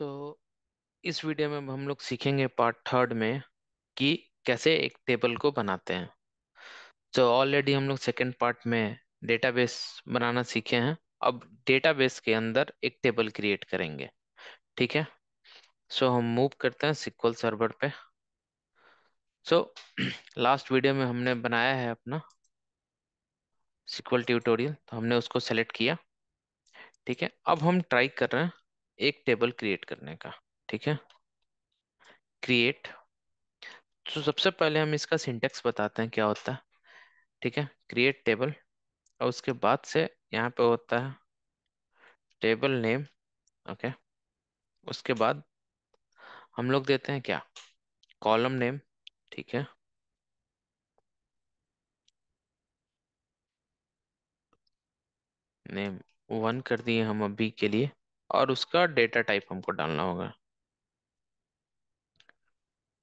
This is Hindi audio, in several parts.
सो तो इस वीडियो में हम लोग सीखेंगे पार्ट थर्ड में कि कैसे एक टेबल को बनाते हैं तो ऑलरेडी हम लोग सेकेंड पार्ट में डेटाबेस बनाना सीखे हैं अब डेटाबेस के अंदर एक टेबल क्रिएट करेंगे ठीक है सो so, हम मूव करते हैं सिक्वल सर्वर पे सो so, लास्ट वीडियो में हमने बनाया है अपना सिक्वल ट्यूटोरियल तो हमने उसको सेलेक्ट किया ठीक है अब हम ट्राई कर रहे हैं एक टेबल क्रिएट करने का ठीक है क्रिएट तो सबसे पहले हम इसका सिंटेक्स बताते हैं क्या होता है ठीक है क्रिएट टेबल और उसके बाद से यहाँ पे होता है टेबल नेम ओके उसके बाद हम लोग देते हैं क्या कॉलम नेम ठीक है नेम वन कर दिए हम अभी के लिए और उसका डेटा टाइप हमको डालना होगा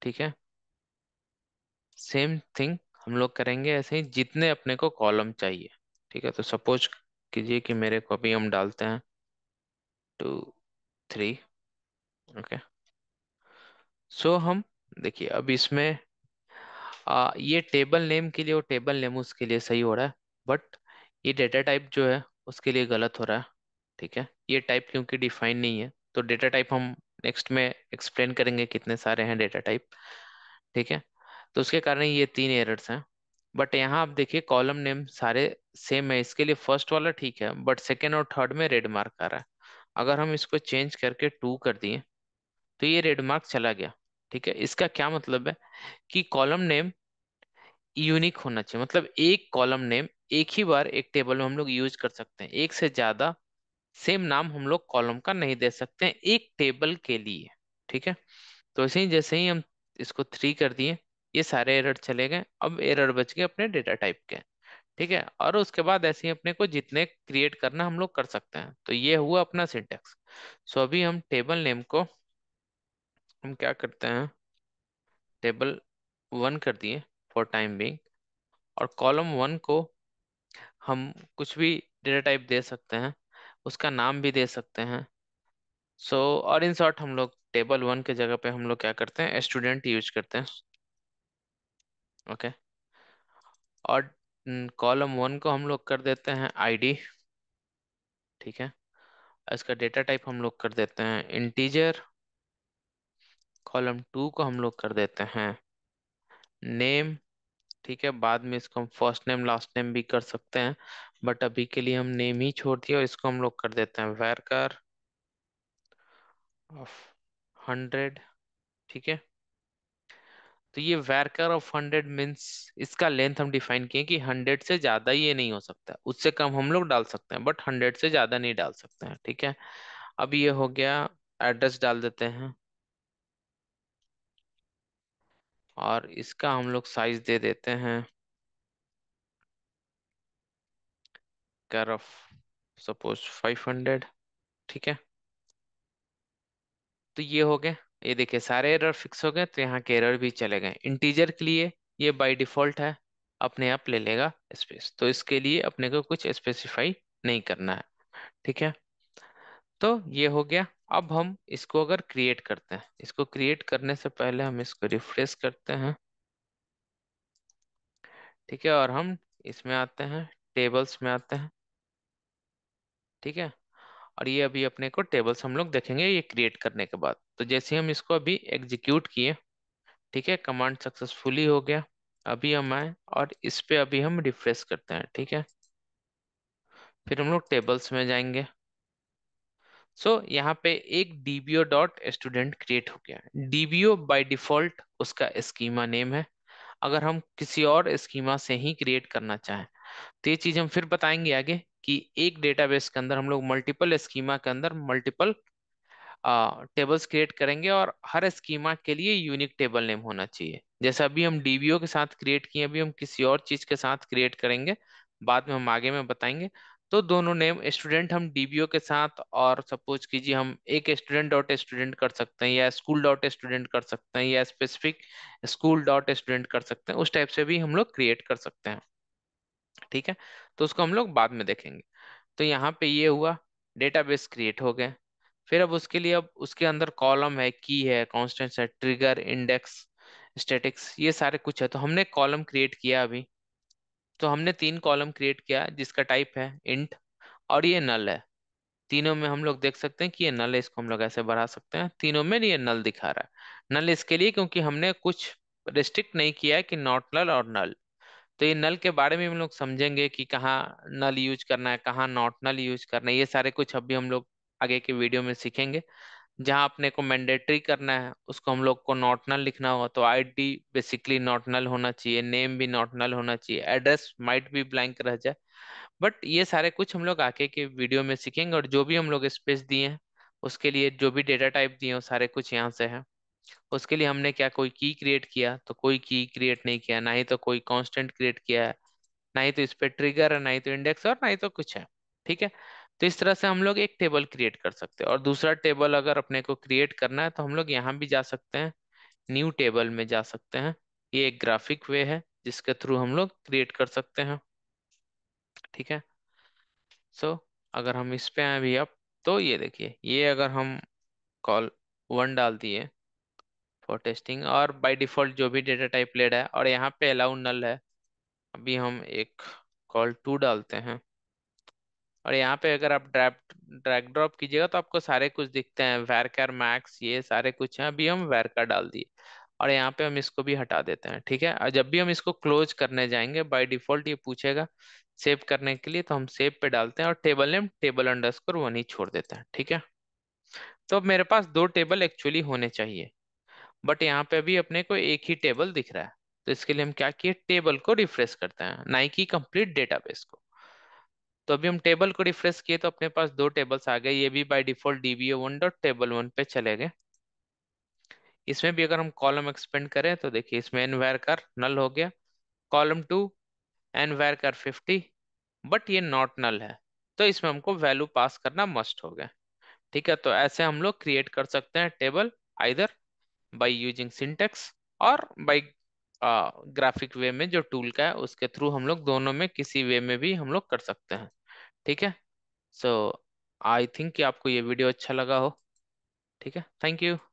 ठीक है सेम थिंग हम लोग करेंगे ऐसे ही जितने अपने को कॉलम चाहिए ठीक है तो सपोज कीजिए कि मेरे को अभी हम डालते हैं टू थ्री ओके सो हम देखिए अब इसमें आ, ये टेबल नेम के लिए और टेबल नेम उसके लिए सही हो रहा है बट ये डेटा टाइप जो है उसके लिए गलत हो रहा है ठीक है ये टाइप क्योंकि डिफाइन नहीं है तो डेटा टाइप हम नेक्स्ट में एक्सप्लेन करेंगे कितने सारे हैं डेटा टाइप ठीक है तो उसके कारण ये तीन एरर्स हैं बट यहाँ आप देखिए कॉलम नेम सारे सेम है इसके लिए फर्स्ट वाला ठीक है बट सेकेंड और थर्ड में रेड मार्क आ रहा है अगर हम इसको चेंज करके टू कर दिए तो ये रेड मार्क चला गया ठीक है इसका क्या मतलब है कि कॉलम नेम यूनिक होना चाहिए मतलब एक कॉलम नेम एक ही बार एक टेबल में हम लोग यूज कर सकते हैं एक से ज़्यादा सेम नाम हम लोग कॉलम का नहीं दे सकते हैं एक टेबल के लिए ठीक है तो ऐसे ही जैसे ही हम इसको थ्री कर दिए ये सारे एरर चले गए अब एरर बच गए अपने डेटा टाइप के ठीक है और उसके बाद ऐसे ही अपने को जितने क्रिएट करना हम लोग कर सकते हैं तो ये हुआ अपना सिंटेक्स सो अभी हम टेबल नेम को हम क्या करते हैं टेबल वन कर दिए फॉर टाइम बिंग और कॉलम वन को हम कुछ भी डेटा टाइप दे सकते हैं उसका नाम भी दे सकते हैं सो so, और इन शॉर्ट हम लोग टेबल वन के जगह पे हम लोग क्या करते हैं स्टूडेंट यूज करते हैं ओके okay. और कॉलम हम्म, वन को हम लोग कर देते हैं आईडी ठीक है इसका डेटा टाइप हम लोग कर देते हैं इंटीजर कॉलम टू को हम लोग कर देते हैं नेम ठीक है बाद में इसको हम फर्स्ट नेम लास्ट नेम भी कर सकते हैं बट अभी के लिए हम नेम ही छोड़ दिया और इसको हम लोग कर देते हैं वेर कार ऑफ हंड्रेड ठीक है तो ये वैरकर ऑफ हंड्रेड मीन्स इसका लेंथ हम डिफाइन किए कि हंड्रेड से ज़्यादा ये नहीं हो सकता उससे कम हम लोग डाल सकते हैं बट हंड्रेड से ज़्यादा नहीं डाल सकते हैं ठीक है अब ये हो गया एड्रेस डाल देते हैं और इसका हम लोग साइज दे देते हैं कर ऑफ सपोज फाइव हंड्रेड ठीक है तो ये हो गए ये देखिए सारे एरर फिक्स हो गए तो यहाँ के एरर भी चले गए इंटीजर के लिए ये बाय डिफॉल्ट है अपने आप ले लेगा स्पेस तो इसके लिए अपने को कुछ स्पेसिफाई नहीं करना है ठीक है तो ये हो गया अब हम इसको अगर क्रिएट करते हैं इसको क्रिएट करने से पहले हम इसको रिफ्रेश करते हैं ठीक है और हम इसमें आते हैं टेबल्स में आते हैं ठीक है और ये अभी अपने को टेबल्स हम लोग देखेंगे ये क्रिएट करने के बाद तो जैसे हम इसको अभी एग्जीक्यूट किए ठीक है कमांड सक्सेसफुली हो गया अभी हम आए और इस पे अभी हम रिफ्रेश करते हैं ठीक है फिर हम लोग टेबल्स में जाएंगे सो so, यहाँ पे एक डीबीओ डॉट स्टूडेंट क्रिएट हो गया डीबीओ बाय डिफॉल्ट उसका स्कीमा नेम है अगर हम किसी और स्कीमा से ही क्रिएट करना चाहें तो ये चीज़ हम फिर बताएंगे आगे कि एक डेटाबेस के अंदर हम लोग मल्टीपल स्कीमा के अंदर मल्टीपल टेबल्स क्रिएट करेंगे और हर स्कीमा के लिए यूनिक टेबल नेम होना चाहिए जैसे अभी हम डीबीओ के साथ क्रिएट किए अभी हम किसी और चीज़ के साथ क्रिएट करेंगे बाद में हम आगे में बताएंगे तो दोनों नेम स्टूडेंट हम डीबीओ के साथ और सपोज कीजिए हम एक स्टूडेंट डॉट स्टूडेंट कर सकते हैं या स्कूल डॉट स्टूडेंट कर सकते हैं या स्पेसिफिक स्कूल डॉट स्टूडेंट कर सकते हैं उस टाइप से भी हम लोग क्रिएट कर सकते हैं ठीक है तो उसको हम लोग बाद में देखेंगे तो यहाँ पे ये हुआ डेटाबेस क्रिएट हो गए फिर अब उसके लिए अब उसके अंदर कॉलम है की है कॉन्स्टेंट है ट्रिगर इंडेक्स स्टेटिक्स ये सारे कुछ है तो हमने कॉलम क्रिएट किया अभी तो हमने तीन कॉलम क्रिएट किया जिसका टाइप है इंट और ये नल है तीनों में हम लोग देख सकते हैं कि ये नल है इसको हम लोग ऐसे बढ़ा सकते हैं तीनों में ये नल दिखा रहा है नल इसके लिए क्योंकि हमने कुछ रिस्ट्रिक्ट नहीं किया है कि नॉट नल और नल तो ये नल के बारे में हम लोग समझेंगे कि कहाँ नल यूज करना है कहाँ नॉट नल यूज करना है ये सारे कुछ अभी हम लोग आगे के वीडियो में सीखेंगे जहाँ अपने को मैंडेटरी करना है उसको हम लोग को नॉट नल लिखना होगा तो आईडी बेसिकली नॉट नल होना चाहिए नेम भी नॉट नल होना चाहिए एड्रेस माइट भी ब्लैंक रह जाए बट ये सारे कुछ हम लोग आगे के वीडियो में सीखेंगे और जो भी हम लोग स्पेस दिए हैं उसके लिए जो भी डेटा टाइप दिए हैं सारे कुछ यहाँ से है उसके लिए हमने क्या कोई की क्रिएट किया तो कोई की क्रिएट नहीं किया ना ही तो कोई कांस्टेंट क्रिएट किया है ना ही तो इस पर ट्रिगर है ना ही तो इंडेक्स और ना ही तो कुछ है ठीक है तो इस तरह से हम लोग एक टेबल क्रिएट कर सकते हैं और दूसरा टेबल अगर अपने को क्रिएट करना है तो हम लोग यहाँ भी जा सकते हैं न्यू टेबल में जा सकते हैं ये एक ग्राफिक वे है जिसके थ्रू हम लोग क्रिएट कर सकते हैं ठीक है सो so, अगर हम इस पे आए अभी अब तो ये देखिए ये अगर हम कॉल वन डाल दिए फॉर टेस्टिंग और बाय डिफॉल्ट जो भी डेटा टाइप लेड है और यहाँ पे अलाउ नल है अभी हम एक कॉल टू डालते हैं और यहाँ पे अगर आप ड्रैप ड्रैग ड्रॉप कीजिएगा तो आपको सारे कुछ दिखते हैं वैरकर मैक्स ये सारे कुछ हैं अभी हम वैरकर डाल दिए और यहाँ पे हम इसको भी हटा देते हैं ठीक है और जब भी हम इसको क्लोज करने जाएंगे बाय डिफॉल्ट ये पूछेगा सेव करने के लिए तो हम सेव पे डालते हैं और table name table underscore one ही छोड़ देते हैं ठीक है तो मेरे पास दो टेबल एक्चुअली होने चाहिए बट यहाँ पे अभी अपने को एक ही टेबल दिख रहा है तो इसके लिए हम क्या किए टेबल को रिफ्रेश करते हैं नाइकी कंप्लीट डेटाबेस को तो अभी हम टेबल को रिफ्रेश किए तो अपने पास दो टेबल्स आ गए ये भी by default DBO one dot table one पे चले गए इसमें भी अगर हम कॉलम एक्सपेंड करें तो देखिए इसमें एन वायर कर नल हो गया column two nvarchar fifty but ये नॉट नल है तो इसमें हमको वैल्यू पास करना मस्ट हो गया ठीक है तो ऐसे हम लोग क्रिएट कर सकते हैं table either by using syntax और बाय ग्राफिक वे में जो टूल का है उसके थ्रू हम लोग दोनों में किसी वे में भी हम लोग कर सकते हैं ठीक है सो आई थिंक कि आपको ये वीडियो अच्छा लगा हो ठीक है थैंक यू